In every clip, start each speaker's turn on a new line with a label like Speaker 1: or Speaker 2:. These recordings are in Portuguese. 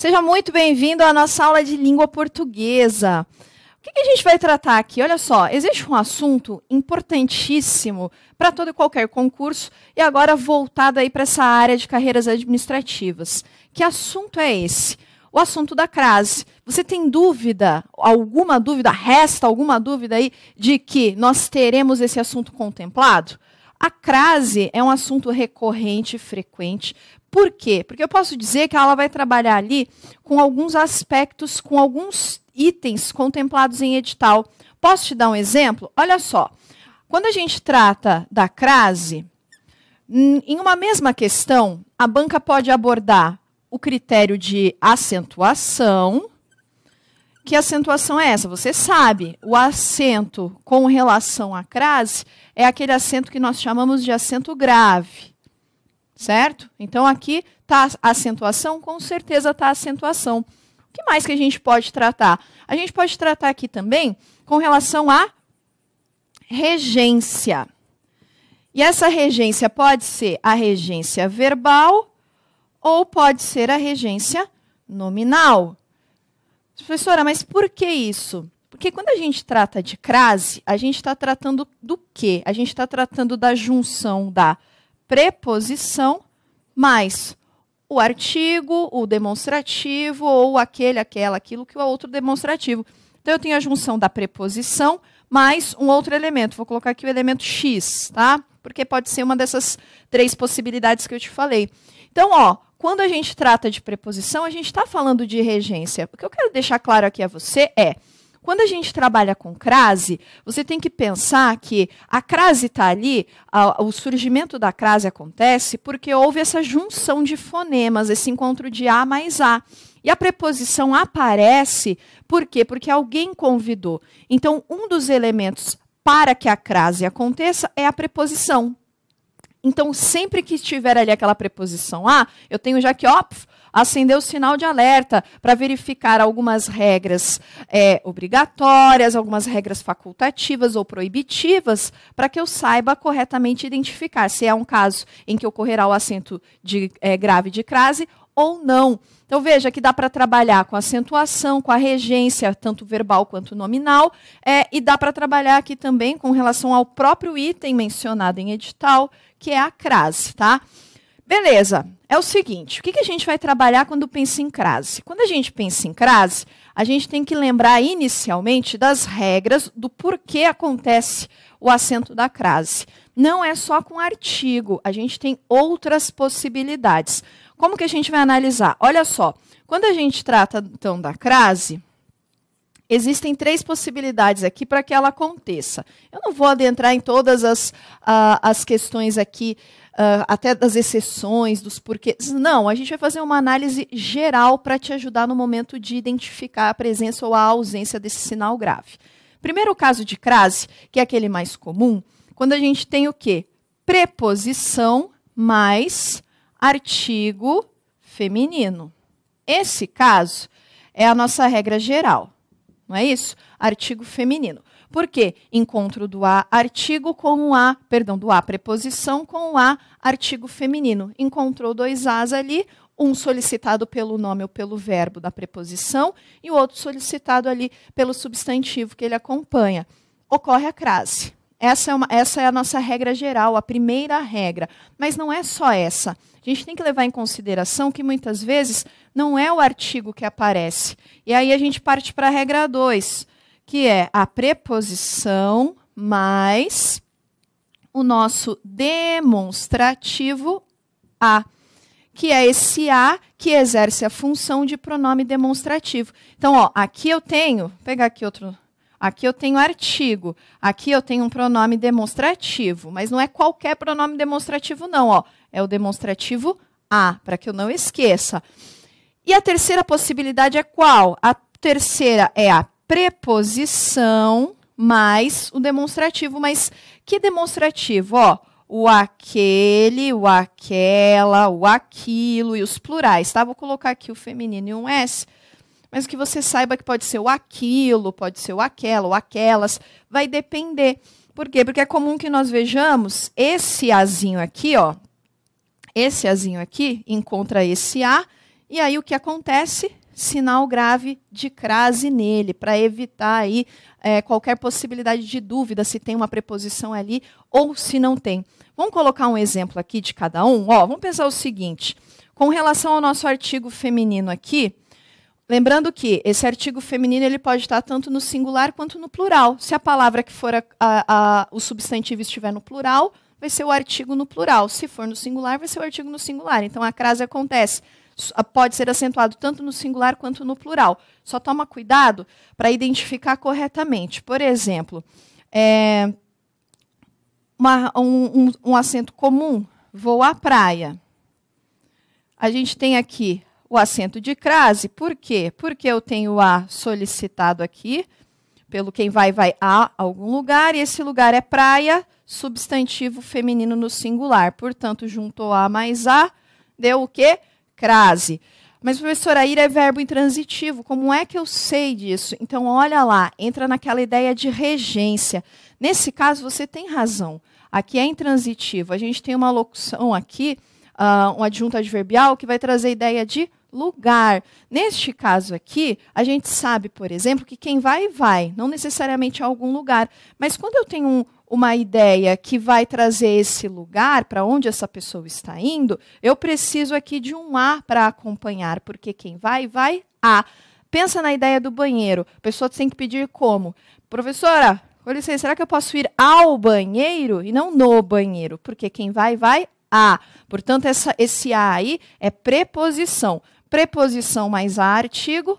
Speaker 1: Seja muito bem-vindo à nossa aula de língua portuguesa. O que, que a gente vai tratar aqui? Olha só, existe um assunto importantíssimo para todo e qualquer concurso e agora voltado aí para essa área de carreiras administrativas. Que assunto é esse? O assunto da crase. Você tem dúvida, alguma dúvida, resta alguma dúvida aí de que nós teremos esse assunto contemplado? A crase é um assunto recorrente, frequente, por quê? Porque eu posso dizer que ela vai trabalhar ali com alguns aspectos, com alguns itens contemplados em edital. Posso te dar um exemplo? Olha só. Quando a gente trata da crase, hum, em uma mesma questão, a banca pode abordar o critério de acentuação. Que acentuação é essa? Você sabe, o acento com relação à crase é aquele acento que nós chamamos de acento grave certo? Então aqui está a acentuação, com certeza está a acentuação. O que mais que a gente pode tratar? A gente pode tratar aqui também com relação à regência. E essa regência pode ser a regência verbal ou pode ser a regência nominal. Professora, mas por que isso? Porque quando a gente trata de crase, a gente está tratando do quê? A gente está tratando da junção da preposição mais o artigo, o demonstrativo ou aquele, aquela, aquilo que é outro demonstrativo. Então eu tenho a junção da preposição mais um outro elemento. Vou colocar aqui o elemento x, tá? Porque pode ser uma dessas três possibilidades que eu te falei. Então, ó, quando a gente trata de preposição, a gente está falando de regência. O que eu quero deixar claro aqui a você é quando a gente trabalha com crase, você tem que pensar que a crase está ali, a, o surgimento da crase acontece porque houve essa junção de fonemas, esse encontro de A mais A. E a preposição aparece por quê? Porque alguém convidou. Então, um dos elementos para que a crase aconteça é a preposição. Então, sempre que estiver ali aquela preposição A, eu tenho já que, ó, acendeu o sinal de alerta para verificar algumas regras é, obrigatórias, algumas regras facultativas ou proibitivas, para que eu saiba corretamente identificar se é um caso em que ocorrerá o acento de, é, grave de crase ou não. Então veja que dá para trabalhar com acentuação, com a regência, tanto verbal quanto nominal, é, e dá para trabalhar aqui também com relação ao próprio item mencionado em edital, que é a crase, tá? Beleza, é o seguinte: o que, a gente vai trabalhar quando pensa em crase? Quando a gente pensa em crase, a gente tem que lembrar inicialmente das regras do porquê acontece o assento da crase. Não é só com artigo, a gente tem outras possibilidades. Como que a gente vai analisar? Olha só, quando a gente trata então da crase, existem três possibilidades aqui para que ela aconteça. Eu não vou adentrar em todas as, uh, as questões aqui uh, até das exceções, dos porquês. Não, a gente vai fazer uma análise geral para te ajudar no momento de identificar a presença ou a ausência desse sinal grave. Primeiro o caso de crase, que é aquele mais comum, quando a gente tem o quê? Preposição mais artigo feminino. Esse caso é a nossa regra geral, não é isso? Artigo feminino. Por quê? Encontro do a artigo com o a, perdão, do a preposição com o a artigo feminino. Encontrou dois as ali, um solicitado pelo nome ou pelo verbo da preposição e o outro solicitado ali pelo substantivo que ele acompanha. Ocorre a crase. Essa é, uma, essa é a nossa regra geral, a primeira regra. Mas não é só essa. A gente tem que levar em consideração que muitas vezes não é o artigo que aparece. E aí a gente parte para a regra 2 que é a preposição mais o nosso demonstrativo a, que é esse a que exerce a função de pronome demonstrativo. Então, ó, aqui eu tenho, vou pegar aqui outro, aqui eu tenho artigo, aqui eu tenho um pronome demonstrativo, mas não é qualquer pronome demonstrativo não, ó, é o demonstrativo a, para que eu não esqueça. E a terceira possibilidade é qual? A terceira é a preposição mais o demonstrativo. Mas que demonstrativo? Ó, o aquele, o aquela, o aquilo e os plurais, tá? Vou colocar aqui o feminino e um S. Mas que você saiba que pode ser o aquilo, pode ser o aquela, o aquelas, vai depender. Por quê? Porque é comum que nós vejamos esse azinho aqui, ó. Esse azinho aqui encontra esse A, e aí o que acontece? sinal grave de crase nele, para evitar aí é, qualquer possibilidade de dúvida se tem uma preposição ali ou se não tem. Vamos colocar um exemplo aqui de cada um? Ó, vamos pensar o seguinte: com relação ao nosso artigo feminino aqui, Lembrando que esse artigo feminino ele pode estar tanto no singular quanto no plural. Se a palavra que for a, a, a, o substantivo estiver no plural, vai ser o artigo no plural. Se for no singular, vai ser o artigo no singular. Então a crase acontece pode ser acentuado tanto no singular quanto no plural. Só toma cuidado para identificar corretamente. Por exemplo, é, uma, um, um, um acento comum, vou à praia. A gente tem aqui o acento de crase. Por quê? Porque eu tenho A solicitado aqui, pelo quem vai, vai a algum lugar, e esse lugar é praia, substantivo feminino no singular. Portanto, juntou A mais A, deu o quê? crase. Mas, professora, ir é verbo intransitivo. Como é que eu sei disso? Então, olha lá, entra naquela ideia de regência. Nesse caso, você tem razão. Aqui é intransitivo. A gente tem uma locução aqui, uh, um adjunto adverbial, que vai trazer a ideia de lugar. Neste caso aqui, a gente sabe, por exemplo, que quem vai, vai, não necessariamente a algum lugar. Mas quando eu tenho um, uma ideia que vai trazer esse lugar para onde essa pessoa está indo, eu preciso aqui de um A para acompanhar, porque quem vai, vai A. Pensa na ideia do banheiro. A pessoa tem que pedir como? Professora, com licença, será que eu posso ir ao banheiro e não no banheiro? Porque quem vai, vai A. Portanto, essa, esse A aí é preposição. Preposição mais A, artigo,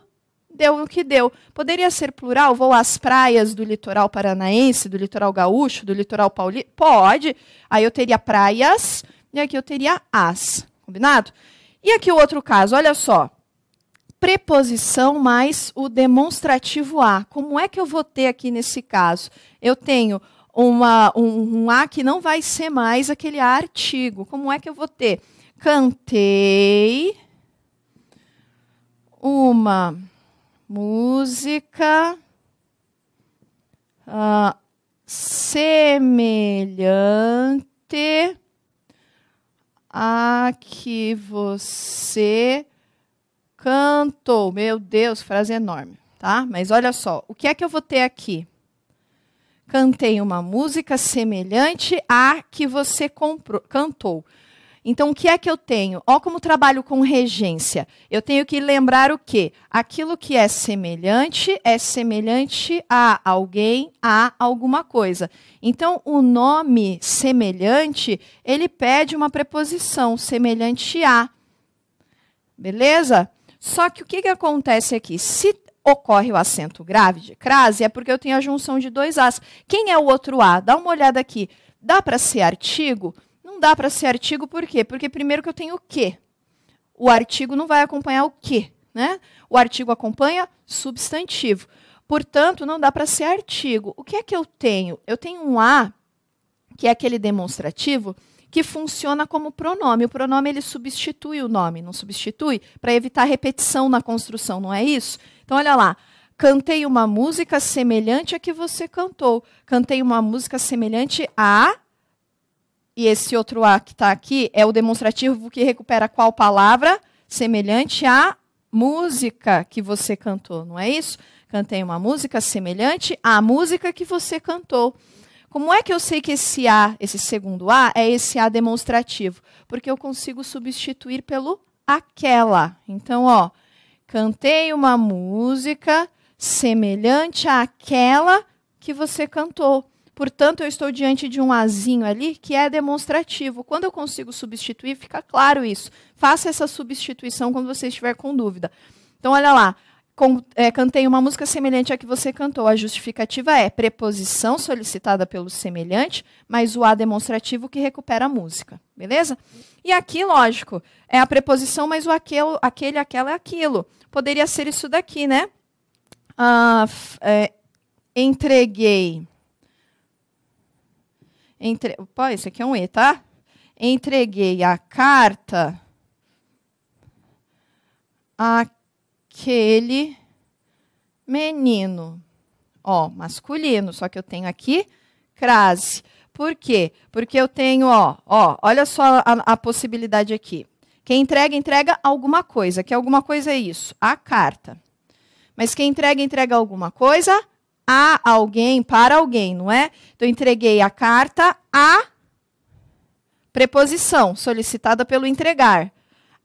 Speaker 1: deu o que deu. Poderia ser plural? Vou às praias do litoral paranaense, do litoral gaúcho, do litoral paulista? Pode. Aí eu teria praias e aqui eu teria as. Combinado? E aqui o outro caso, olha só. Preposição mais o demonstrativo a. Como é que eu vou ter aqui nesse caso? Eu tenho uma, um, um a que não vai ser mais aquele a artigo. Como é que eu vou ter? Cantei uma música ah, semelhante a que você cantou. Meu Deus, frase enorme, tá? Mas olha só, o que é que eu vou ter aqui? Cantei uma música semelhante à que você comprou, cantou. Então, o que é que eu tenho? Olha como trabalho com regência. Eu tenho que lembrar o quê? Aquilo que é semelhante é semelhante a alguém, a alguma coisa. Então, o nome semelhante, ele pede uma preposição, semelhante a. Beleza? Só que o que, que acontece aqui? Se ocorre o acento grave de crase, é porque eu tenho a junção de dois As. Quem é o outro A? Dá uma olhada aqui. Dá para ser artigo? Artigo não dá para ser artigo, por quê? Porque primeiro que eu tenho o quê? O artigo não vai acompanhar o quê? Né? O artigo acompanha substantivo. Portanto, não dá para ser artigo. O que é que eu tenho? Eu tenho um a, que é aquele demonstrativo, que funciona como pronome. O pronome ele substitui o nome, não substitui, para evitar repetição na construção, não é isso? Então, olha lá. Cantei uma música semelhante à que você cantou. Cantei uma música semelhante a e esse outro A que está aqui é o demonstrativo que recupera qual palavra? Semelhante à música que você cantou, não é isso? Cantei uma música semelhante à música que você cantou. Como é que eu sei que esse A, esse segundo A, é esse A demonstrativo? Porque eu consigo substituir pelo aquela. Então, ó, cantei uma música semelhante àquela que você cantou. Portanto, eu estou diante de um azinho ali que é demonstrativo. Quando eu consigo substituir, fica claro isso. Faça essa substituição quando você estiver com dúvida. Então, olha lá. Com, é, cantei uma música semelhante à que você cantou. A justificativa é preposição solicitada pelo semelhante, mas o a demonstrativo que recupera a música. Beleza? E aqui, lógico, é a preposição, mas o aquilo, aquele, aquela é aquilo. Poderia ser isso daqui, né? Ah, é, entreguei entre... Pô, isso aqui é um E, tá? Entreguei a carta àquele menino. Ó, masculino, só que eu tenho aqui crase. Por quê? Porque eu tenho, ó, ó, olha só a, a possibilidade aqui. Quem entrega, entrega alguma coisa. Que alguma coisa é isso? A carta. Mas quem entrega, entrega alguma coisa? a alguém, para alguém, não é? Então, entreguei a carta a preposição solicitada pelo entregar.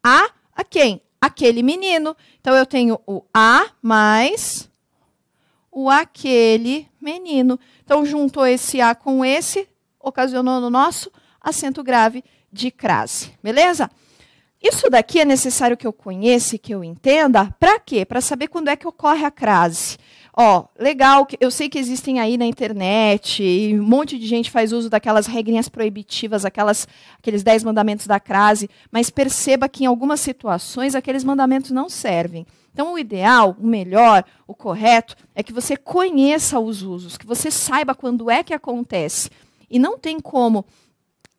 Speaker 1: A a quem? Aquele menino. Então, eu tenho o a mais o aquele menino. Então, juntou esse a com esse, ocasionou no nosso acento grave de crase. Beleza? Isso daqui é necessário que eu conheça e que eu entenda. Para quê? Para saber quando é que ocorre a crase. Ó, legal, eu sei que existem aí na internet, e um monte de gente faz uso daquelas regrinhas proibitivas, aquelas, aqueles dez mandamentos da crase, mas perceba que em algumas situações aqueles mandamentos não servem. Então, o ideal, o melhor, o correto é que você conheça os usos, que você saiba quando é que acontece. E não tem como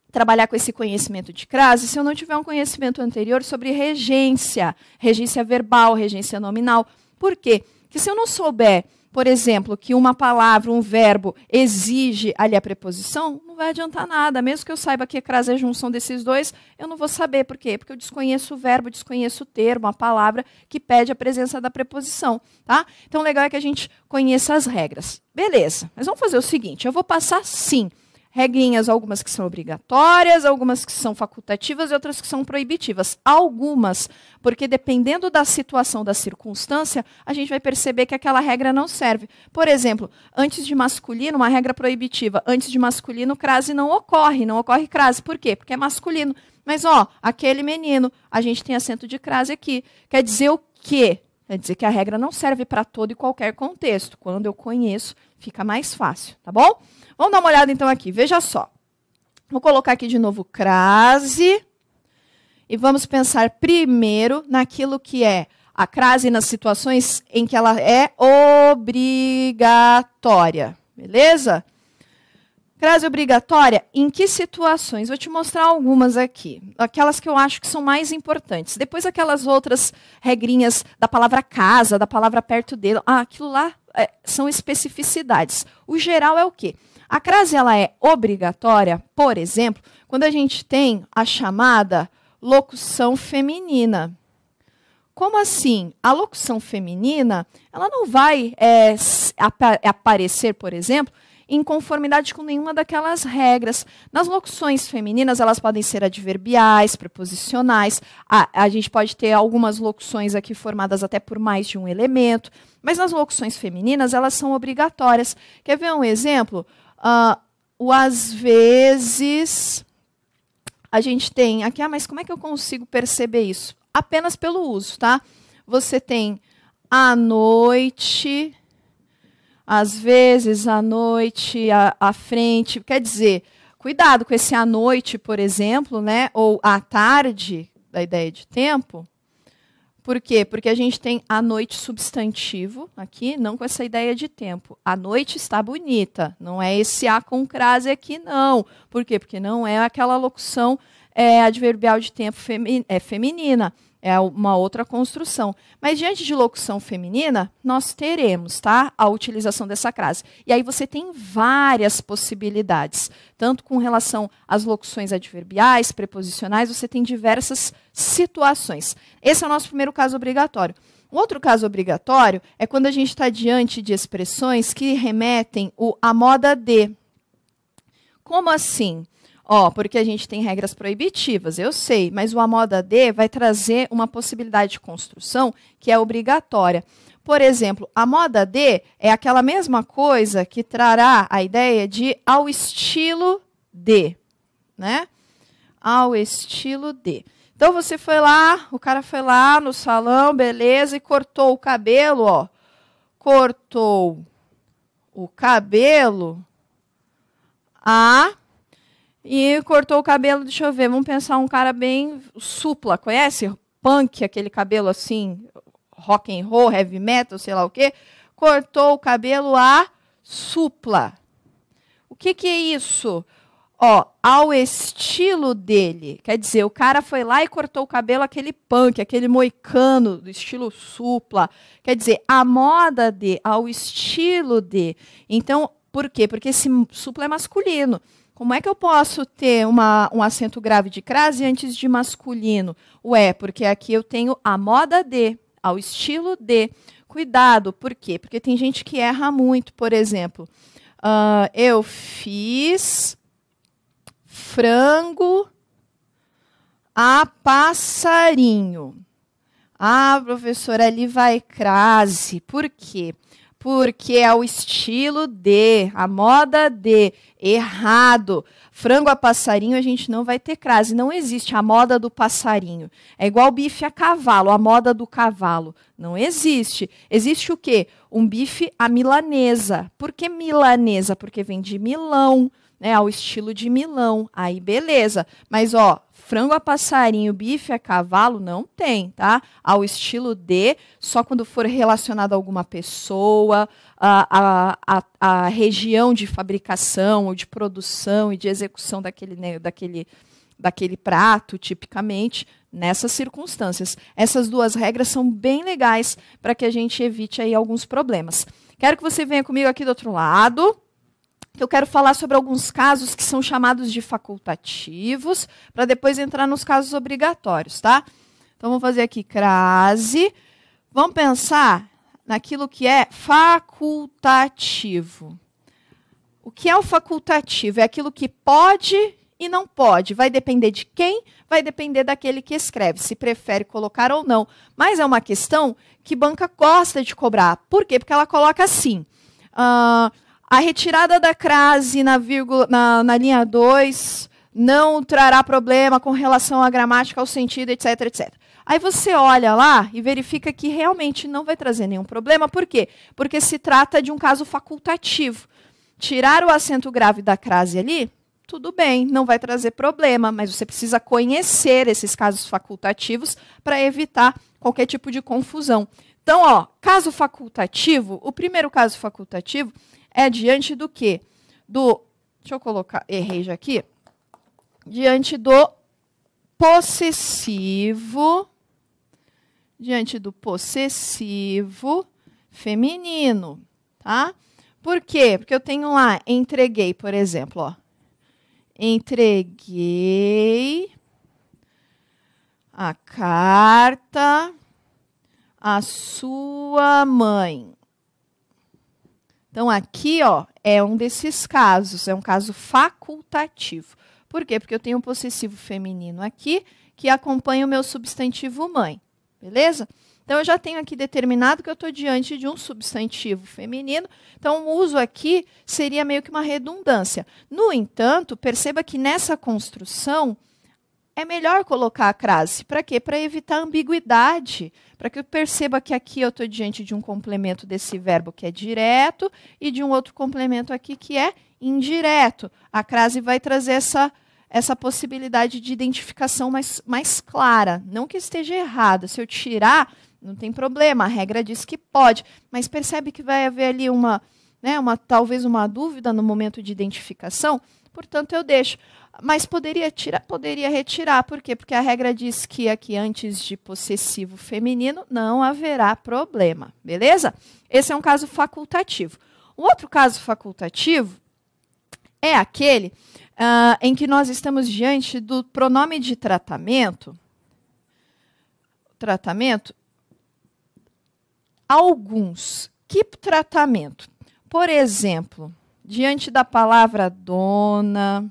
Speaker 1: trabalhar com esse conhecimento de crase se eu não tiver um conhecimento anterior sobre regência, regência verbal, regência nominal. Por quê? Que se eu não souber, por exemplo, que uma palavra, um verbo exige ali a preposição, não vai adiantar nada. Mesmo que eu saiba que crase é a junção desses dois, eu não vou saber. Por quê? Porque eu desconheço o verbo, desconheço o termo, a palavra que pede a presença da preposição. Tá? Então, o legal é que a gente conheça as regras. Beleza, mas vamos fazer o seguinte: eu vou passar sim regrinhas, algumas que são obrigatórias, algumas que são facultativas e outras que são proibitivas. Algumas, porque dependendo da situação, da circunstância, a gente vai perceber que aquela regra não serve. Por exemplo, antes de masculino, uma regra proibitiva, antes de masculino, crase não ocorre, não ocorre crase. Por quê? Porque é masculino. Mas, ó, aquele menino, a gente tem acento de crase aqui. Quer dizer o quê? É dizer que a regra não serve para todo e qualquer contexto. Quando eu conheço, fica mais fácil, tá bom? Vamos dar uma olhada então aqui. Veja só. Vou colocar aqui de novo crase. E vamos pensar primeiro naquilo que é a crase nas situações em que ela é obrigatória. Beleza? Crase obrigatória, em que situações? Vou te mostrar algumas aqui. Aquelas que eu acho que são mais importantes. Depois aquelas outras regrinhas da palavra casa, da palavra perto dele. Ah, aquilo lá é, são especificidades. O geral é o quê? A crase ela é obrigatória, por exemplo, quando a gente tem a chamada locução feminina. Como assim? A locução feminina, ela não vai é, ap aparecer, por exemplo, em conformidade com nenhuma daquelas regras. Nas locuções femininas, elas podem ser adverbiais, preposicionais, a, a gente pode ter algumas locuções aqui formadas até por mais de um elemento, mas nas locuções femininas, elas são obrigatórias. Quer ver um exemplo? Uh, o às vezes. A gente tem aqui, ah, mas como é que eu consigo perceber isso? Apenas pelo uso, tá? Você tem à noite, às vezes à noite, à, à frente. Quer dizer, cuidado com esse à noite, por exemplo, né? ou à tarde, da ideia de tempo. Por quê? Porque a gente tem a noite substantivo aqui, não com essa ideia de tempo. A noite está bonita, não é esse a com crase aqui, não. Por quê? Porque não é aquela locução é, adverbial de tempo femi é, feminina é uma outra construção. Mas diante de locução feminina, nós teremos, tá, a utilização dessa crase. E aí você tem várias possibilidades, tanto com relação às locuções adverbiais, preposicionais, você tem diversas situações. Esse é o nosso primeiro caso obrigatório. O outro caso obrigatório é quando a gente está diante de expressões que remetem o à moda de. Como assim? Ó, porque a gente tem regras proibitivas, eu sei, mas o Amoda D vai trazer uma possibilidade de construção que é obrigatória. Por exemplo, a moda D é aquela mesma coisa que trará a ideia de ao estilo D, né? Ao estilo D. Então você foi lá, o cara foi lá no salão, beleza, e cortou o cabelo, ó. Cortou o cabelo a e cortou o cabelo, deixa eu ver, vamos pensar um cara bem supla, conhece? Punk, aquele cabelo assim, rock and roll, heavy metal, sei lá o quê. Cortou o cabelo a supla. O que, que é isso? Ó, ao estilo dele. Quer dizer, o cara foi lá e cortou o cabelo aquele punk, aquele moicano do estilo supla. Quer dizer, a moda de, ao estilo de. Então, por quê? Porque esse supla é masculino. Como é que eu posso ter uma, um acento grave de crase antes de masculino? Ué, porque aqui eu tenho a moda de, ao estilo de. Cuidado, por quê? Porque tem gente que erra muito. Por exemplo, uh, eu fiz frango a passarinho. Ah, professora, ali vai crase. Por quê? porque é o estilo de, a moda de, errado. Frango a passarinho a gente não vai ter crase, não existe a moda do passarinho. É igual bife a cavalo, a moda do cavalo, não existe. Existe o quê? Um bife a milanesa. Por que milanesa? Porque vem de Milão, né, ao estilo de Milão. Aí beleza. Mas ó, frango a passarinho, bife a cavalo, não tem, tá? Ao estilo D, só quando for relacionado a alguma pessoa, a, a, a, a região de fabricação ou de produção e de execução daquele, né, daquele, daquele prato, tipicamente, nessas circunstâncias. Essas duas regras são bem legais para que a gente evite aí alguns problemas. Quero que você venha comigo aqui do outro lado eu quero falar sobre alguns casos que são chamados de facultativos, para depois entrar nos casos obrigatórios, tá? Então vamos fazer aqui crase. Vamos pensar naquilo que é facultativo. O que é o facultativo? É aquilo que pode e não pode. Vai depender de quem, vai depender daquele que escreve, se prefere colocar ou não. Mas é uma questão que banca gosta de cobrar. Por quê? Porque ela coloca assim. Uh, a retirada da crase na, vírgula, na, na linha 2 não trará problema com relação à gramática, ao sentido, etc, etc. Aí você olha lá e verifica que realmente não vai trazer nenhum problema. Por quê? Porque se trata de um caso facultativo. Tirar o acento grave da crase ali, tudo bem, não vai trazer problema, mas você precisa conhecer esses casos facultativos para evitar qualquer tipo de confusão. Então, ó, caso facultativo, o primeiro caso facultativo é diante do quê? Do, deixa eu colocar, errei já aqui, diante do possessivo, diante do possessivo feminino, tá? Por quê? Porque eu tenho lá, entreguei, por exemplo, ó, entreguei a carta à sua mãe. Então, aqui ó, é um desses casos, é um caso facultativo. Por quê? Porque eu tenho um possessivo feminino aqui que acompanha o meu substantivo mãe. Beleza? Então, eu já tenho aqui determinado que eu estou diante de um substantivo feminino. Então, o uso aqui seria meio que uma redundância. No entanto, perceba que nessa construção, é melhor colocar a crase. Para quê? Para evitar ambiguidade, para que eu perceba que aqui eu estou diante de um complemento desse verbo que é direto e de um outro complemento aqui que é indireto. A crase vai trazer essa, essa possibilidade de identificação mais, mais clara. Não que esteja errado. Se eu tirar, não tem problema, a regra diz que pode. Mas percebe que vai haver ali uma, né, uma talvez uma dúvida no momento de identificação portanto eu deixo. Mas poderia, tirar, poderia retirar, por quê? Porque a regra diz que aqui antes de possessivo feminino não haverá problema, beleza? Esse é um caso facultativo. O outro caso facultativo é aquele uh, em que nós estamos diante do pronome de tratamento, tratamento, alguns. Que tratamento? Por exemplo, diante da palavra dona,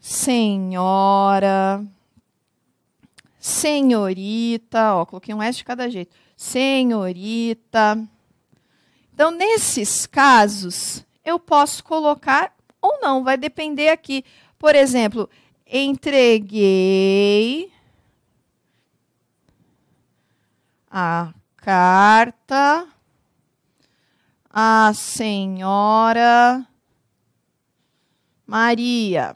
Speaker 1: senhora, senhorita, ó, coloquei um S de cada jeito, senhorita. Então, nesses casos, eu posso colocar ou não, vai depender aqui. Por exemplo, entreguei a carta a senhora Maria.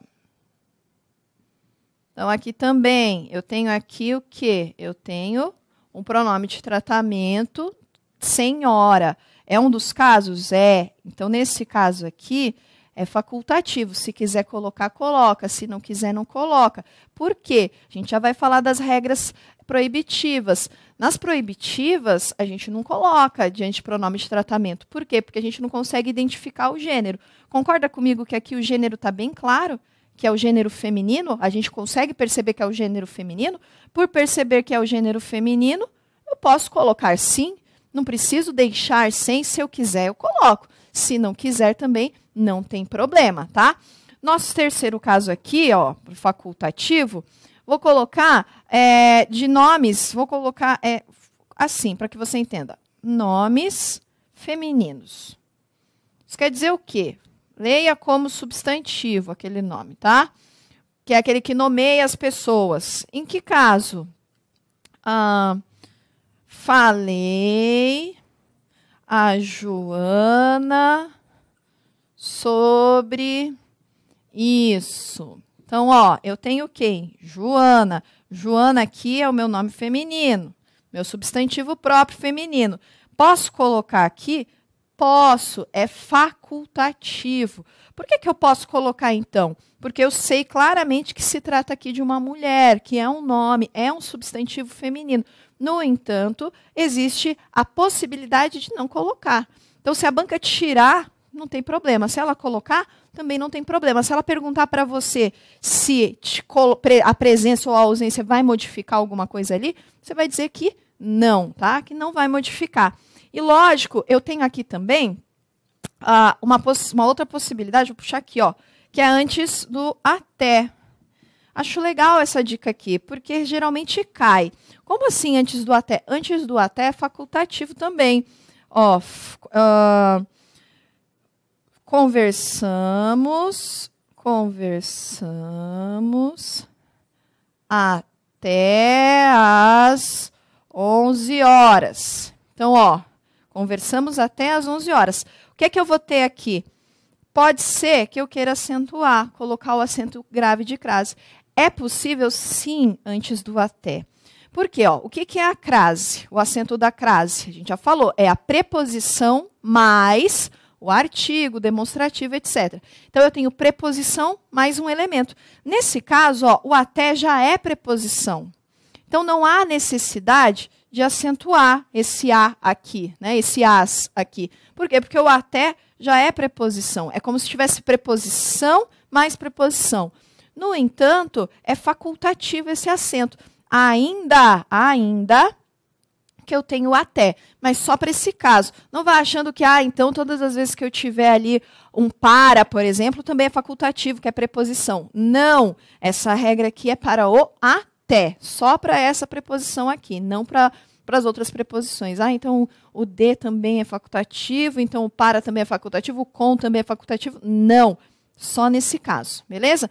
Speaker 1: Então, aqui também, eu tenho aqui o quê? Eu tenho um pronome de tratamento, senhora. É um dos casos? É. Então, nesse caso aqui, é facultativo. Se quiser colocar, coloca. Se não quiser, não coloca. Por quê? A gente já vai falar das regras proibitivas. Nas proibitivas, a gente não coloca diante pronome de tratamento. Por quê? Porque a gente não consegue identificar o gênero. Concorda comigo que aqui o gênero está bem claro? Que é o gênero feminino? A gente consegue perceber que é o gênero feminino? Por perceber que é o gênero feminino, eu posso colocar sim não preciso deixar sem, se eu quiser, eu coloco. Se não quiser também, não tem problema, tá? Nosso terceiro caso aqui, ó, facultativo, vou colocar é, de nomes, vou colocar é, assim, para que você entenda. Nomes femininos. Isso quer dizer o quê? Leia como substantivo aquele nome, tá? Que é aquele que nomeia as pessoas. Em que caso? Ah, falei a Joana sobre isso. Então, ó, eu tenho quem? Joana. Joana aqui é o meu nome feminino, meu substantivo próprio feminino. Posso colocar aqui? Posso, é facultativo. Por que, que eu posso colocar então? porque eu sei claramente que se trata aqui de uma mulher, que é um nome, é um substantivo feminino. No entanto, existe a possibilidade de não colocar. Então, se a banca tirar, não tem problema. Se ela colocar, também não tem problema. Se ela perguntar para você se a presença ou a ausência vai modificar alguma coisa ali, você vai dizer que não, tá? Que não vai modificar. E lógico, eu tenho aqui também ah, uma, uma outra possibilidade, vou puxar aqui, ó que é antes do até. Acho legal essa dica aqui, porque geralmente cai. Como assim antes do até? Antes do até é facultativo também. Ó, uh, conversamos, conversamos até as 11 horas. Então, ó, conversamos até as 11 horas. O que é que eu vou ter aqui? Pode ser que eu queira acentuar, colocar o acento grave de crase. É possível, sim, antes do até. Por quê? Ó, o que, que é a crase? O acento da crase, a gente já falou, é a preposição mais o artigo, demonstrativo, etc. Então, eu tenho preposição mais um elemento. Nesse caso, ó, o até já é preposição. Então, não há necessidade de acentuar esse a aqui, né? esse as aqui. Por quê? Porque o até já é preposição. É como se tivesse preposição mais preposição. No entanto, é facultativo esse acento. Ainda, ainda que eu tenho até, mas só para esse caso. Não vá achando que, ah, então todas as vezes que eu tiver ali um para, por exemplo, também é facultativo, que é preposição. Não! Essa regra aqui é para o até, só para essa preposição aqui, não para para as outras preposições. Ah, então o de também é facultativo, então o para também é facultativo, o com também é facultativo. Não, só nesse caso, beleza?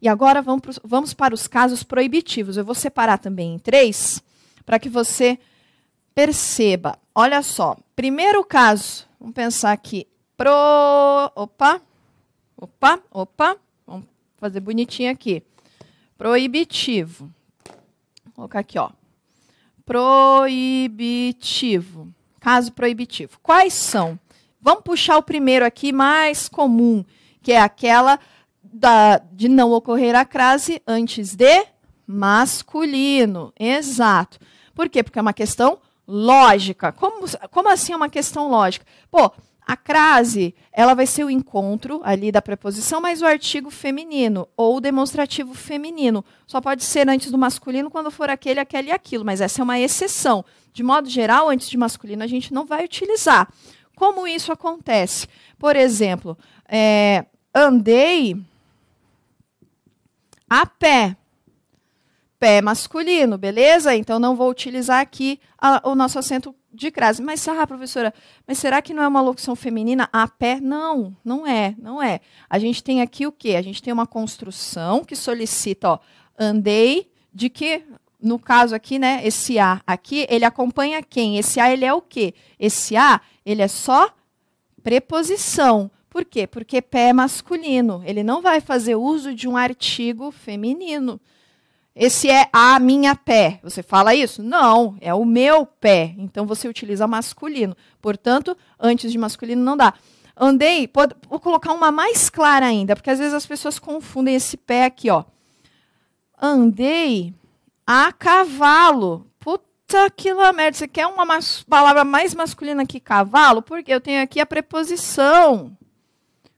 Speaker 1: E agora vamos, para os, vamos para os casos proibitivos. Eu vou separar também em três para que você perceba. Olha só, primeiro caso, vamos pensar aqui. Pro, opa, opa, opa, vamos fazer bonitinho aqui. Proibitivo. Vou colocar aqui, ó proibitivo. Caso proibitivo. Quais são? Vamos puxar o primeiro aqui, mais comum, que é aquela da, de não ocorrer a crase antes de masculino. Exato. Por quê? Porque é uma questão lógica. Como, como assim é uma questão lógica? Pô, a crase, ela vai ser o encontro ali da preposição, mas o artigo feminino ou o demonstrativo feminino. Só pode ser antes do masculino quando for aquele, aquele e aquilo, mas essa é uma exceção. De modo geral, antes de masculino a gente não vai utilizar. Como isso acontece? Por exemplo, é, andei a pé. Pé masculino, beleza? Então não vou utilizar aqui a, o nosso acento de crase. Mas, ah, professora, mas será que não é uma locução feminina a pé? Não, não é, não é. A gente tem aqui o quê? A gente tem uma construção que solicita, ó, andei de que no caso aqui, né, esse A aqui, ele acompanha quem? Esse A ele é o quê? Esse A, ele é só preposição. Por quê? Porque pé é masculino. Ele não vai fazer uso de um artigo feminino. Esse é a minha pé. Você fala isso? Não, é o meu pé. Então você utiliza masculino. Portanto, antes de masculino não dá. Andei, pode, vou colocar uma mais clara ainda, porque às vezes as pessoas confundem esse pé aqui, ó. Andei a cavalo. Puta que merda. Você quer uma mas, palavra mais masculina que cavalo? Porque eu tenho aqui a preposição.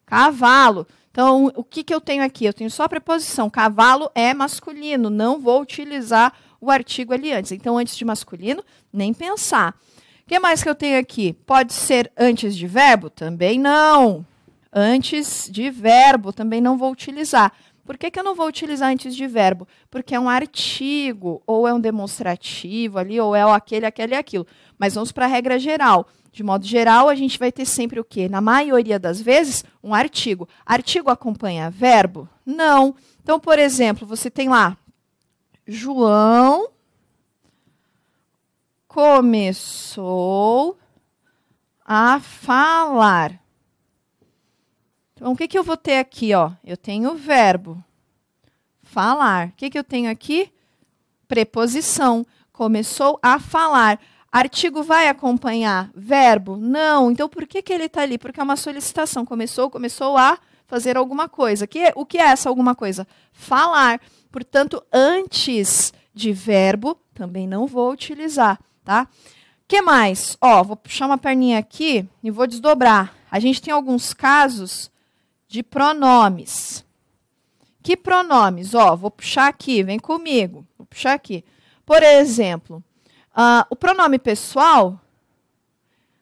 Speaker 1: Cavalo. Então, o que, que eu tenho aqui? Eu tenho só a preposição. Cavalo é masculino. Não vou utilizar o artigo ali antes. Então, antes de masculino, nem pensar. O que mais que eu tenho aqui? Pode ser antes de verbo? Também não. Antes de verbo, também não vou utilizar. Por que, que eu não vou utilizar antes de verbo? Porque é um artigo, ou é um demonstrativo ali, ou é aquele, aquele e aquilo. Mas vamos para a regra geral. De modo geral, a gente vai ter sempre o quê? Na maioria das vezes, um artigo. Artigo acompanha verbo? Não. Então, por exemplo, você tem lá João começou a falar. Então, o que, que eu vou ter aqui? Ó? Eu tenho o verbo falar. O que, que eu tenho aqui? Preposição. Começou a falar. Artigo vai acompanhar verbo? Não. Então por que, que ele está ali? Porque é uma solicitação. Começou, começou a fazer alguma coisa. Que, o que é essa alguma coisa? Falar. Portanto, antes de verbo, também não vou utilizar, tá? que mais? Ó, vou puxar uma perninha aqui e vou desdobrar. A gente tem alguns casos de pronomes. Que pronomes? Ó, vou puxar aqui, vem comigo. Vou puxar aqui. Por exemplo, Uh, o pronome pessoal,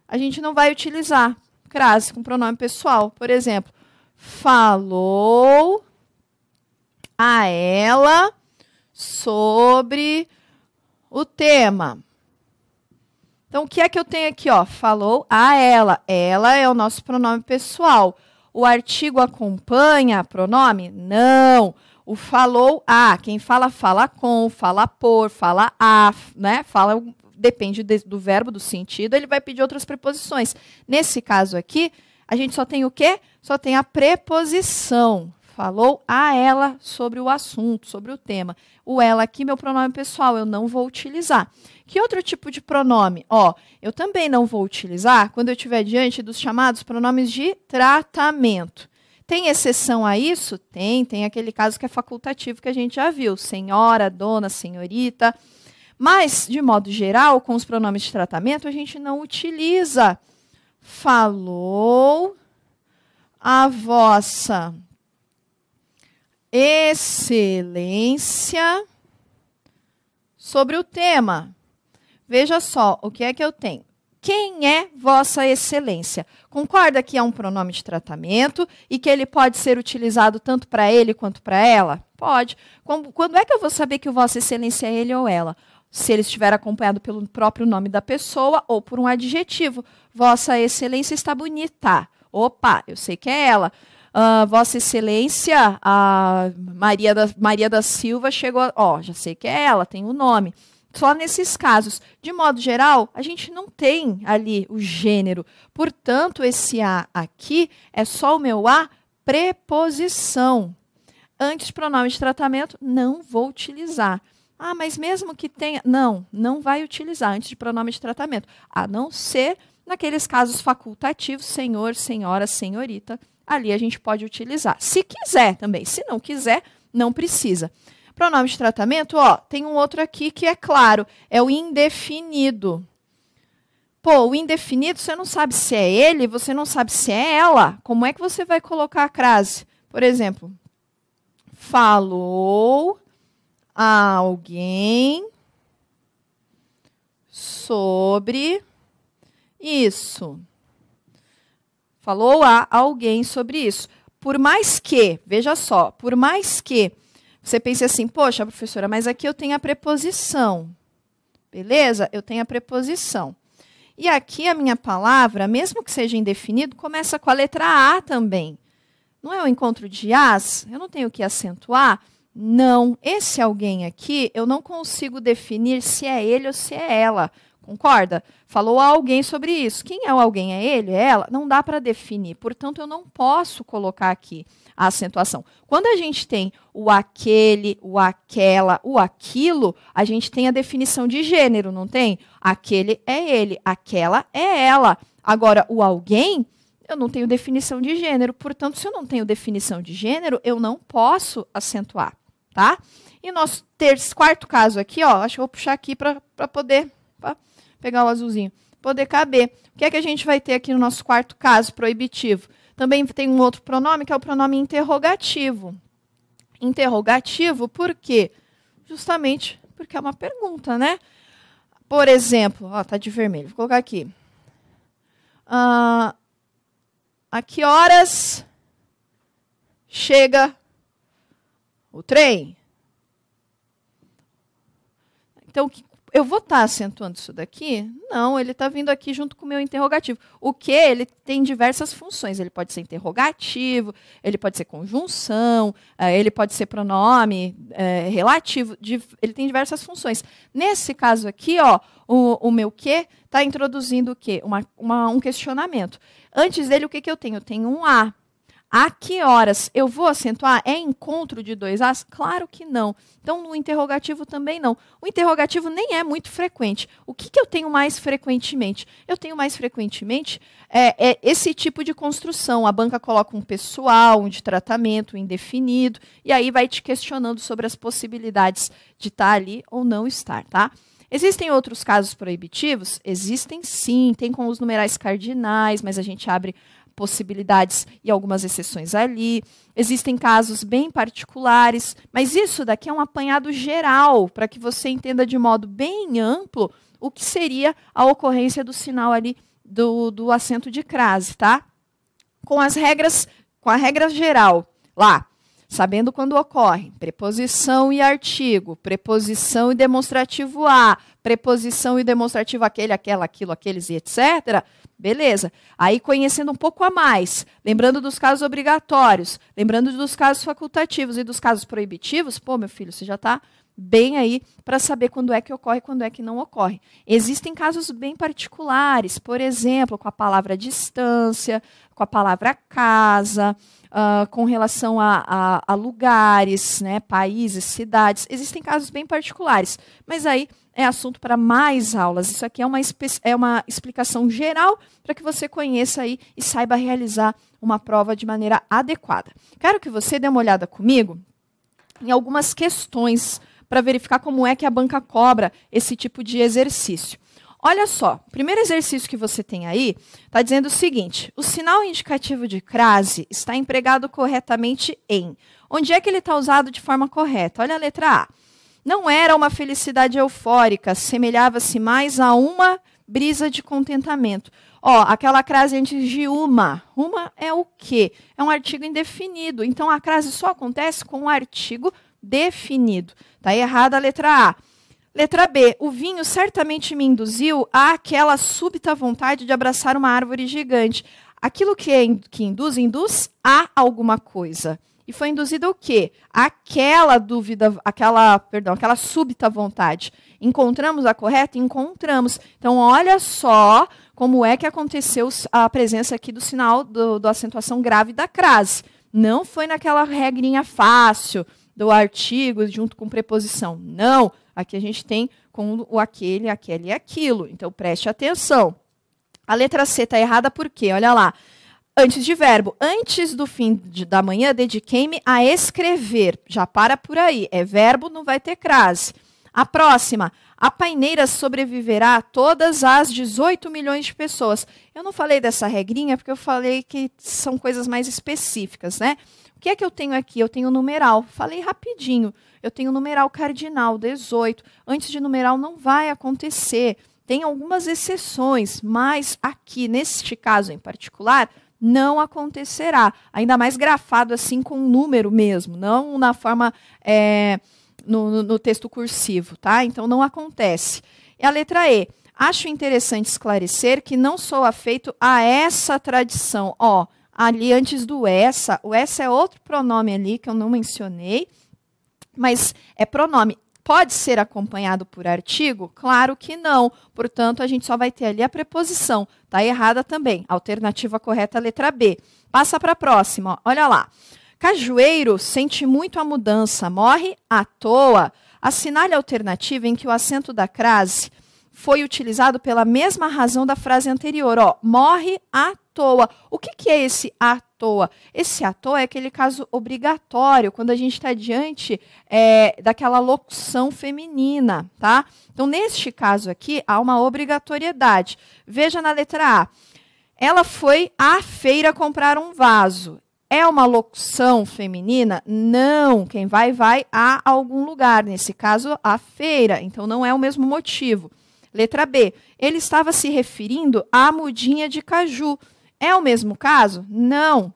Speaker 1: a gente não vai utilizar crase com pronome pessoal. Por exemplo, falou a ela sobre o tema. Então, o que é que eu tenho aqui? Ó? Falou a ela. Ela é o nosso pronome pessoal. O artigo acompanha pronome? Não. Não o falou a, quem fala, fala com, fala por, fala a, né? Fala, depende de, do verbo, do sentido, ele vai pedir outras preposições. Nesse caso aqui, a gente só tem o quê? Só tem a preposição. Falou a ela sobre o assunto, sobre o tema. O ela aqui, meu pronome pessoal, eu não vou utilizar. Que outro tipo de pronome? Ó, eu também não vou utilizar quando eu estiver diante dos chamados pronomes de tratamento. Tem exceção a isso? Tem, tem aquele caso que é facultativo que a gente já viu, senhora, dona, senhorita. Mas, de modo geral, com os pronomes de tratamento, a gente não utiliza. Falou a vossa excelência sobre o tema. Veja só o que é que eu tenho quem é Vossa Excelência. Concorda que é um pronome de tratamento e que ele pode ser utilizado tanto para ele quanto para ela? Pode. Quando é que eu vou saber que Vossa Excelência é ele ou ela? Se ele estiver acompanhado pelo próprio nome da pessoa ou por um adjetivo. Vossa Excelência está bonita. Opa, eu sei que é ela. Uh, Vossa Excelência, a Maria da, Maria da Silva chegou. Ó, já sei que é ela, tem o um nome só nesses casos. De modo geral, a gente não tem ali o gênero. Portanto, esse A aqui é só o meu A preposição. Antes pronome de tratamento, não vou utilizar. Ah, mas mesmo que tenha. Não, não vai utilizar antes de pronome de tratamento. A não ser naqueles casos facultativos, senhor, senhora, senhorita. Ali a gente pode utilizar. Se quiser também. Se não quiser, não precisa. Pronome de tratamento, ó, tem um outro aqui que é claro, é o indefinido. Pô, o indefinido, você não sabe se é ele, você não sabe se é ela. Como é que você vai colocar a crase? Por exemplo, falou alguém sobre isso. Falou a alguém sobre isso. Por mais que, veja só, por mais que você pensa assim, poxa, professora, mas aqui eu tenho a preposição. Beleza? Eu tenho a preposição. E aqui a minha palavra, mesmo que seja indefinido, começa com a letra A também. Não é o um encontro de as? Eu não tenho que acentuar? Não. Esse alguém aqui, eu não consigo definir se é ele ou se é ela. Concorda? Falou alguém sobre isso. Quem é o alguém? É ele? É ela? Não dá para definir. Portanto, eu não posso colocar aqui a acentuação. Quando a gente tem o aquele, o aquela, o aquilo, a gente tem a definição de gênero, não tem? Aquele é ele, aquela é ela. Agora, o alguém, eu não tenho definição de gênero. Portanto, se eu não tenho definição de gênero, eu não posso acentuar, tá? E nosso terceiro, quarto caso aqui, ó, acho que eu vou puxar aqui para poder pegar o azulzinho, poder caber. O que é que a gente vai ter aqui no nosso quarto caso proibitivo? Também tem um outro pronome que é o pronome interrogativo. Interrogativo por quê? Justamente porque é uma pergunta, né? Por exemplo, ó, tá de vermelho, vou colocar aqui. Uh, a que horas chega o trem? Então, eu vou estar tá acentuando isso daqui? Não, ele está vindo aqui junto com o meu interrogativo. O que ele tem diversas funções. Ele pode ser interrogativo, ele pode ser conjunção, eh, ele pode ser pronome é, relativo. Ele tem diversas funções. Nesse caso aqui, ó, o, o meu que está introduzindo o quê? Uma, uma, um questionamento. Antes dele, o que, que eu tenho? Eu tenho um A. A que horas eu vou acentuar? É encontro de dois as? Claro que não. Então, no interrogativo também não. O interrogativo nem é muito frequente. O que, que eu tenho mais frequentemente? Eu tenho mais frequentemente é, é esse tipo de construção. A banca coloca um pessoal, um de tratamento, um indefinido, e aí vai te questionando sobre as possibilidades de estar tá ali ou não estar, tá? Existem outros casos proibitivos? Existem sim, tem com os numerais cardinais, mas a gente abre possibilidades e algumas exceções ali. Existem casos bem particulares, mas isso daqui é um apanhado geral para que você entenda de modo bem amplo o que seria a ocorrência do sinal ali do, do acento de crase, tá? Com as regras, com a regra geral lá, sabendo quando ocorrem preposição e artigo, preposição e demonstrativo a, preposição e demonstrativo aquele, aquela, aquilo, aqueles e etc. Beleza. Aí conhecendo um pouco a mais, lembrando dos casos obrigatórios, lembrando dos casos facultativos e dos casos proibitivos, pô, meu filho, você já está bem aí para saber quando é que ocorre e quando é que não ocorre. Existem casos bem particulares, por exemplo, com a palavra distância, com a palavra casa, uh, com relação a, a, a lugares, né, países, cidades. Existem casos bem particulares, mas aí é assunto para mais aulas. Isso aqui é uma, é uma explicação geral para que você conheça aí e saiba realizar uma prova de maneira adequada. Quero que você dê uma olhada comigo em algumas questões para verificar como é que a banca cobra esse tipo de exercício. Olha só, o primeiro exercício que você tem aí está dizendo o seguinte: o sinal indicativo de crase está empregado corretamente em. Onde é que ele está usado de forma correta? Olha a letra A não era uma felicidade eufórica, semelhava-se mais a uma brisa de contentamento. Ó, aquela crase antes de uma. Uma é o quê? É um artigo indefinido. Então a crase só acontece com um artigo definido. Tá errada a letra A. Letra B. O vinho certamente me induziu àquela súbita vontade de abraçar uma árvore gigante. Aquilo que, é, que induz, induz a alguma coisa. E foi induzida o quê? Aquela dúvida, aquela, perdão, aquela súbita vontade. Encontramos a correta? Encontramos. Então, olha só como é que aconteceu a presença aqui do sinal do, do acentuação grave da crase. Não foi naquela regrinha fácil do artigo junto com preposição. Não. Aqui a gente tem com o aquele, aquele e aquilo. Então preste atenção. A letra C está errada por quê? Olha lá. Antes de verbo, antes do fim de, da manhã, dediquei-me a escrever. Já para por aí. É verbo, não vai ter crase. A próxima, a paineira sobreviverá a todas as 18 milhões de pessoas. Eu não falei dessa regrinha porque eu falei que são coisas mais específicas, né? O que é que eu tenho aqui? Eu tenho numeral. Falei rapidinho. Eu tenho numeral cardinal, 18. Antes de numeral não vai acontecer. Tem algumas exceções, mas aqui, neste caso em particular, não acontecerá. Ainda mais grafado assim com um número mesmo, não na forma é, no, no, texto cursivo, tá? Então não acontece. E a letra E. Acho interessante esclarecer que não sou afeito a essa tradição. Ó, ali antes do essa, o essa é outro pronome ali que eu não mencionei, mas é pronome. Pode ser acompanhado por artigo? Claro que não. Portanto, a gente só vai ter ali a preposição. Está errada também. Alternativa correta, letra B. Passa para a próxima. Olha lá. Cajueiro sente muito a mudança, morre à toa. Assinale a alternativa em que o acento da crase foi utilizado pela mesma razão da frase anterior. Ó, morre à toa. O que, que é esse à toa? Esse à toa é aquele caso obrigatório, quando a gente está diante é, daquela locução feminina, tá? Então, neste caso aqui, há uma obrigatoriedade. Veja na letra A. Ela foi à feira comprar um vaso. É uma locução feminina? Não. Quem vai, vai a algum lugar. Nesse caso, a feira. Então, não é o mesmo motivo. Letra B. Ele estava se referindo à mudinha de caju. É o mesmo caso? Não.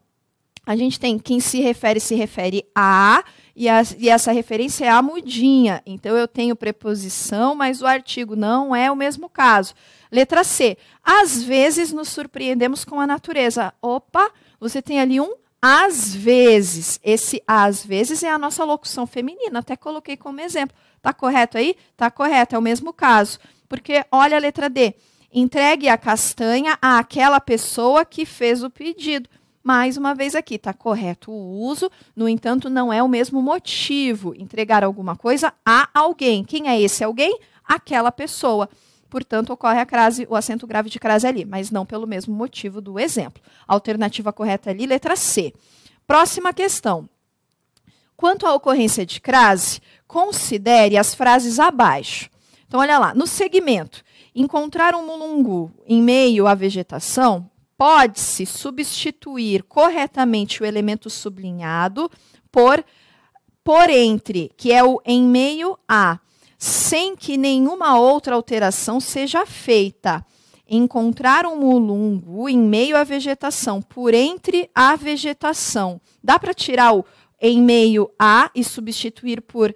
Speaker 1: A gente tem quem se refere, se refere a, e, a, e essa referência é a mudinha. Então eu tenho preposição, mas o artigo não é o mesmo caso. Letra C. Às vezes nos surpreendemos com a natureza. Opa, você tem ali um às vezes. Esse às vezes é a nossa locução feminina, até coloquei como exemplo. Tá correto aí? Tá correto, é o mesmo caso. Porque olha a letra D entregue a castanha àquela pessoa que fez o pedido. Mais uma vez aqui, está correto o uso, no entanto, não é o mesmo motivo. Entregar alguma coisa a alguém. Quem é esse alguém? Aquela pessoa. Portanto, ocorre a crase, o acento grave de crase ali, mas não pelo mesmo motivo do exemplo. Alternativa correta ali, letra C. Próxima questão. Quanto à ocorrência de crase, considere as frases abaixo. Então, olha lá, no segmento, Encontrar um mulungu em meio à vegetação pode-se substituir corretamente o elemento sublinhado por por entre, que é o em meio a, sem que nenhuma outra alteração seja feita. Encontrar um mulungu em meio à vegetação, por entre a vegetação. Dá para tirar o em meio a e substituir por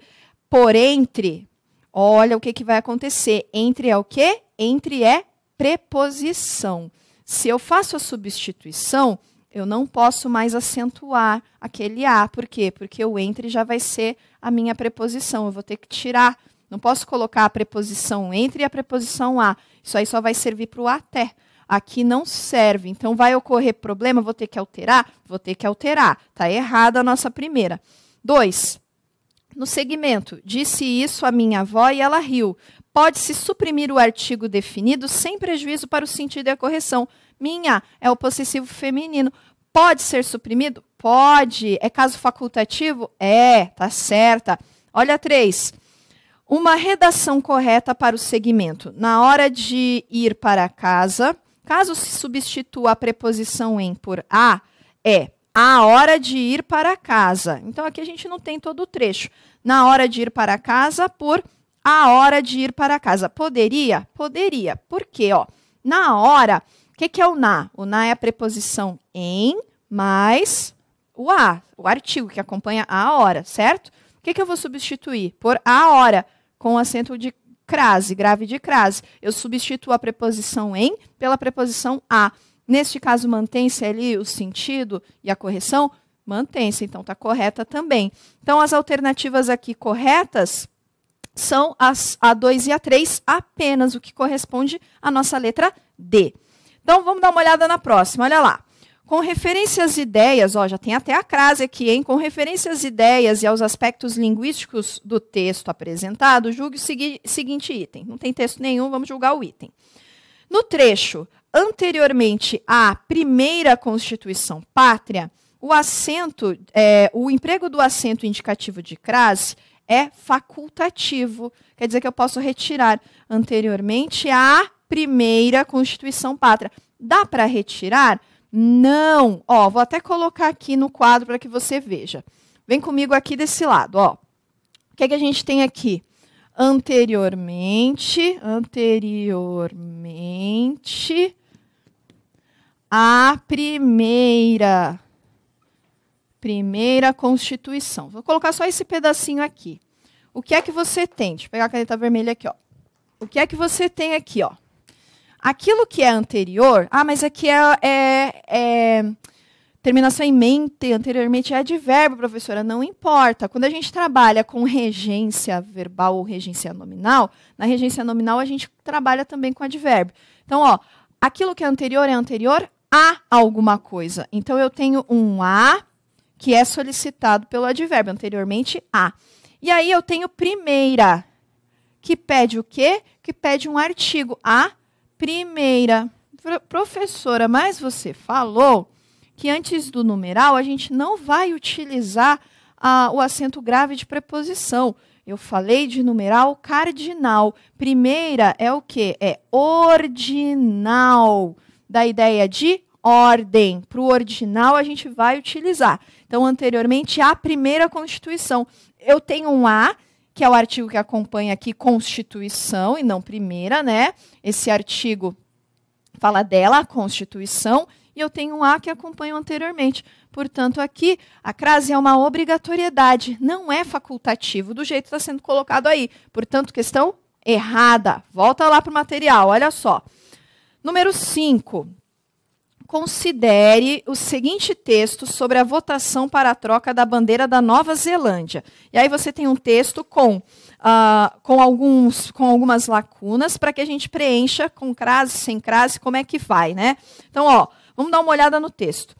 Speaker 1: por entre? Olha o que, que vai acontecer. Entre é o quê? entre é preposição. Se eu faço a substituição, eu não posso mais acentuar aquele A. Por quê? Porque o entre já vai ser a minha preposição. Eu vou ter que tirar. Não posso colocar a preposição entre e a preposição a. Isso aí só vai servir para o até. Aqui não serve. Então vai ocorrer problema, vou ter que alterar? Vou ter que alterar. Está errada a nossa primeira. Dois. No segmento, disse isso a minha avó e ela riu. Pode-se suprimir o artigo definido sem prejuízo para o sentido e a correção. Minha é o possessivo feminino. Pode ser suprimido? Pode. É caso facultativo? É, tá certa. Olha três. Uma redação correta para o segmento. Na hora de ir para casa, caso se substitua a preposição em por a, é a hora de ir para casa. Então aqui a gente não tem todo o trecho. Na hora de ir para casa por a hora de ir para casa. Poderia? Poderia. Por quê? Ó, na hora, o que, que é o na? O na é a preposição em mais o a, o artigo que acompanha a hora, certo? O que, que eu vou substituir? Por a hora, com acento de crase, grave de crase. Eu substituo a preposição em pela preposição a. Neste caso, mantém-se ali o sentido e a correção? Mantém-se, então está correta também. Então, as alternativas aqui corretas são as A2 e A3 apenas, o que corresponde à nossa letra D. Então, vamos dar uma olhada na próxima, olha lá. Com referência às ideias, ó, já tem até a crase aqui, hein? Com referência às ideias e aos aspectos linguísticos do texto apresentado, julgue o segui seguinte item. Não tem texto nenhum, vamos julgar o item. No trecho anteriormente à primeira Constituição Pátria, o acento, é, o emprego do acento indicativo de crase é facultativo. Quer dizer que eu posso retirar anteriormente à primeira Constituição Pátria. Dá para retirar? Não. Ó, vou até colocar aqui no quadro para que você veja. Vem comigo aqui desse lado, ó. O que, é que a gente tem aqui? Anteriormente, anteriormente, a primeira primeira Constituição. Vou colocar só esse pedacinho aqui. O que é que você tem? Deixa eu pegar a caneta vermelha aqui, ó. O que é que você tem aqui, ó? Aquilo que é anterior. Ah, mas aqui é, é, é terminação em mente, anteriormente é advérbio, professora, não importa. Quando a gente trabalha com regência verbal ou regência nominal, na regência nominal a gente trabalha também com advérbio. Então, ó, aquilo que é anterior é anterior a alguma coisa. Então eu tenho um a que é solicitado pelo advérbio, anteriormente a. E aí eu tenho primeira, que pede o quê? Que pede um artigo. A primeira. Professora, mas você falou que antes do numeral a gente não vai utilizar ah, o acento grave de preposição. Eu falei de numeral cardinal. Primeira é o que? É ordinal. Da ideia de ordem. Para o ordinal a gente vai utilizar. Então, anteriormente, à primeira Constituição. Eu tenho um A, que é o artigo que acompanha aqui Constituição, e não primeira, né? Esse artigo fala dela, Constituição, e eu tenho um A que acompanha anteriormente. Portanto, aqui a crase é uma obrigatoriedade, não é facultativo, do jeito que está sendo colocado aí. Portanto, questão errada. Volta lá para o material, olha só. Número 5 considere o seguinte texto sobre a votação para a troca da bandeira da Nova Zelândia. E aí você tem um texto com, uh, com, alguns, com algumas lacunas para que a gente preencha com crase, sem crase, como é que vai, né? Então, ó, vamos dar uma olhada no texto.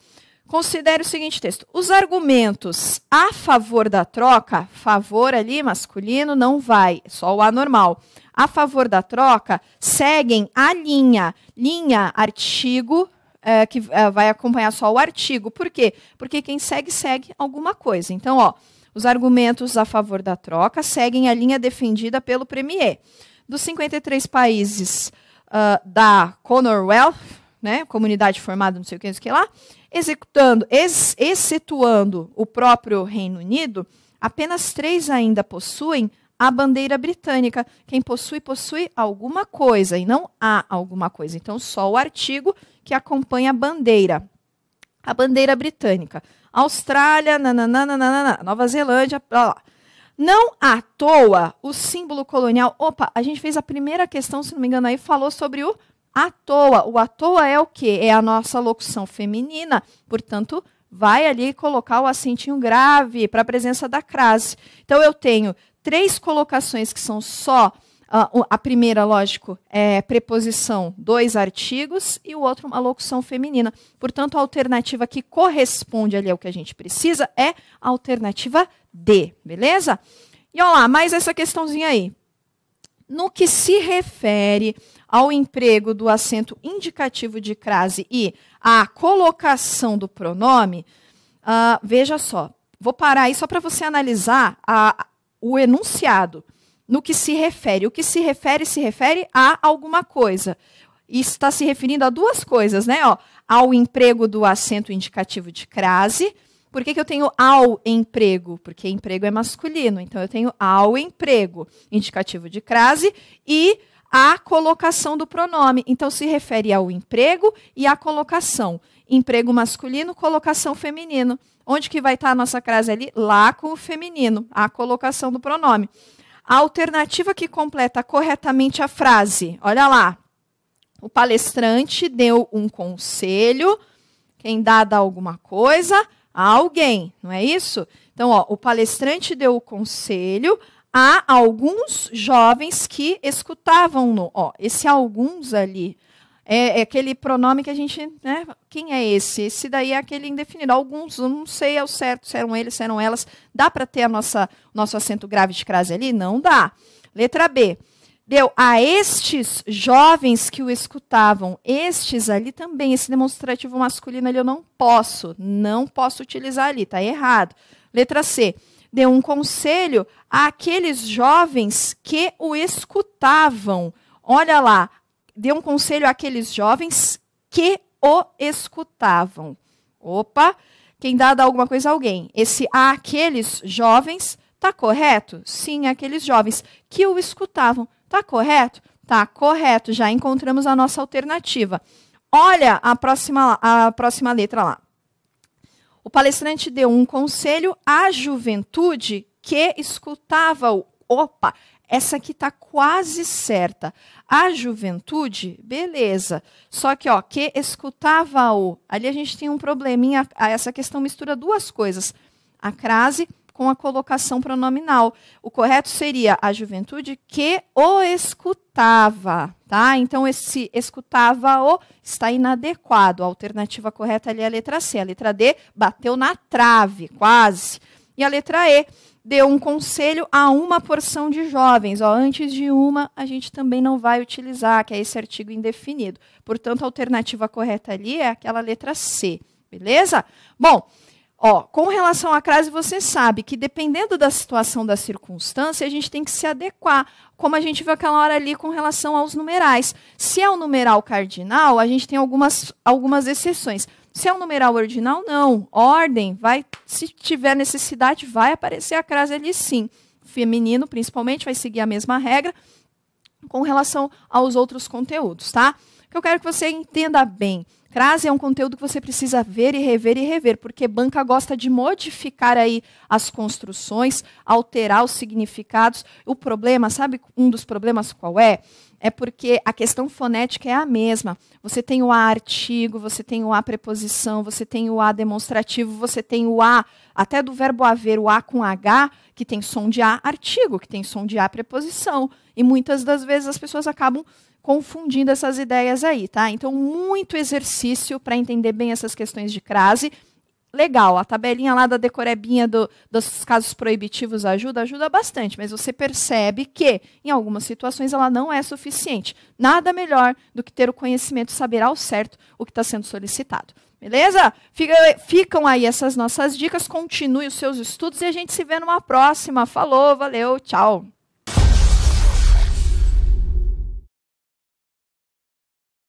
Speaker 1: Considere o seguinte texto: os argumentos a favor da troca, favor ali, masculino, não vai, é só o anormal. A favor da troca seguem a linha, linha artigo é, que é, vai acompanhar só o artigo. Por quê? Porque quem segue, segue alguma coisa. Então, ó, os argumentos a favor da troca seguem a linha defendida pelo Premier. Dos 53 países uh, da Commonwealth, né, comunidade formada, não sei o que, não sei o que lá, executando, ex, excetuando o próprio Reino Unido, apenas três ainda possuem a bandeira britânica. Quem possui, possui alguma coisa e não há alguma coisa. Então, só o artigo que acompanha a bandeira, a bandeira britânica. Austrália, nananana, Nova Zelândia, blá, blá. Não à toa o símbolo colonial. Opa, a gente fez a primeira questão, se não me engano, aí falou sobre o à toa. O à toa é o quê? É a nossa locução feminina, portanto, vai ali colocar o acentinho grave para a presença da crase. Então eu tenho três colocações que são só ah, a primeira, lógico, é preposição, dois artigos, e o outro uma locução feminina. Portanto, a alternativa que corresponde ali ao que a gente precisa é a alternativa D, beleza? E olha lá, mais essa questãozinha aí. No que se refere ao emprego do acento indicativo de crase e à colocação do pronome, uh, veja só, vou parar aí só para você analisar a, o enunciado no que se refere. O que se refere se refere a alguma coisa. Isso está se referindo a duas coisas, né? Ó, ao emprego do acento indicativo de crase. Por que, que eu tenho ao emprego? Porque emprego é masculino. Então, eu tenho ao emprego, indicativo de crase, e a colocação do pronome. Então, se refere ao emprego e à colocação. Emprego masculino, colocação feminino. Onde que vai estar tá a nossa crase ali? Lá com o feminino, a colocação do pronome. A alternativa que completa corretamente a frase. Olha lá. O palestrante deu um conselho. Quem dá, dá alguma coisa a alguém, não é isso? Então, ó, o palestrante deu o conselho a alguns jovens que escutavam-no. Ó, esse alguns ali é, é, aquele pronome que a gente, né? Quem é esse? Esse daí é aquele indefinido. Alguns, não sei ao certo se eram eles, se eram elas. Dá para ter a nossa nosso acento grave de crase ali? Não dá. Letra B. Deu a estes jovens que o escutavam, estes ali também, esse demonstrativo masculino ali eu não posso, não posso utilizar ali, tá errado. Letra C. Deu um conselho àqueles jovens que o escutavam. Olha lá, deu um conselho àqueles jovens que o escutavam. Opa, quem dá dá alguma coisa a alguém. Esse a aqueles jovens tá correto? Sim, aqueles jovens que o escutavam. Tá correto? Tá correto. Já encontramos a nossa alternativa. Olha a próxima, a próxima letra lá. O palestrante deu um conselho à juventude que escutava-o. Opa, essa aqui está quase certa. A juventude, beleza. Só que, ó, que escutava o. Ali a gente tem um probleminha. Essa questão mistura duas coisas. A crase com a colocação pronominal. O correto seria a juventude que o escutava, tá? Então esse escutava o está inadequado. A alternativa correta ali é a letra C. A letra D bateu na trave, quase. E a letra E deu um conselho a uma porção de jovens. Ó, antes de uma, a gente também não vai utilizar, que é esse artigo indefinido. Portanto, a alternativa correta ali é aquela letra C. Beleza? Bom, ó, com relação à crase, você sabe que dependendo da situação, da circunstância, a gente tem que se adequar, como a gente viu aquela hora ali com relação aos numerais. Se é o um numeral cardinal, a gente tem algumas, algumas exceções. Se é um numeral ordinal, não. Ordem, vai, se tiver necessidade, vai aparecer a crase ali sim. Feminino, principalmente, vai seguir a mesma regra com relação aos outros conteúdos, tá? O que eu quero que você entenda bem. Crase é um conteúdo que você precisa ver e rever e rever, porque banca gosta de modificar aí as construções, alterar os significados. O problema, sabe um dos problemas qual é? é porque a questão fonética é a mesma. Você tem o A artigo, você tem o A preposição, você tem o A demonstrativo, você tem o A, até do verbo haver, o A com H, que tem som de A artigo, que tem som de A preposição. E muitas das vezes as pessoas acabam confundindo essas ideias aí, tá? Então, muito exercício para entender bem essas questões de crase legal, a tabelinha lá da decorebinha do, dos casos proibitivos ajuda, ajuda bastante, mas você percebe que, em algumas situações, ela não é suficiente. Nada melhor do que ter o conhecimento, saber ao certo o que está sendo solicitado. Beleza? Fica, ficam aí essas nossas dicas, continue os seus estudos e a gente se vê numa próxima. Falou, valeu, tchau!